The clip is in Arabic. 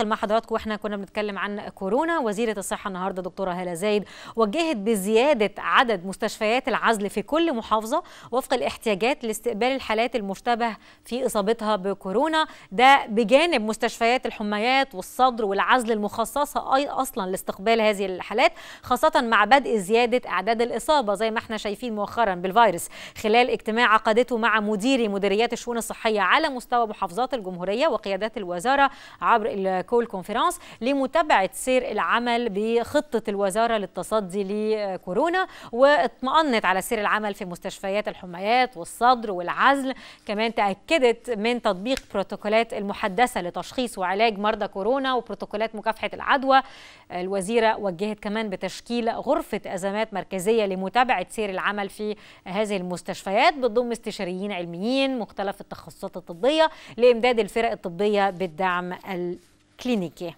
انتقل مع حضراتكم واحنا كنا بنتكلم عن كورونا وزيره الصحه النهارده دكتوره هاله زايد وجهت بزياده عدد مستشفيات العزل في كل محافظه وفق الاحتياجات لاستقبال الحالات المشتبه في اصابتها بكورونا ده بجانب مستشفيات الحميات والصدر والعزل المخصصه اي اصلا لاستقبال هذه الحالات خاصه مع بدء زياده اعداد الاصابه زي ما احنا شايفين مؤخرا بالفيروس خلال اجتماع عقدته مع مديري مديريات الشؤون الصحيه على مستوى محافظات الجمهوريه وقيادات الوزاره عبر كول كونفرنس لمتابعة سير العمل بخطة الوزارة للتصدي لكورونا واطمأنت على سير العمل في مستشفيات الحميات والصدر والعزل كمان تأكدت من تطبيق بروتوكولات المحدثة لتشخيص وعلاج مرضى كورونا وبروتوكولات مكافحة العدوى الوزيرة وجهت كمان بتشكيل غرفة أزمات مركزية لمتابعة سير العمل في هذه المستشفيات بتضم استشاريين علميين مختلف التخصصات الطبية لإمداد الفرق الطبية بالدعم الطبي kliniki.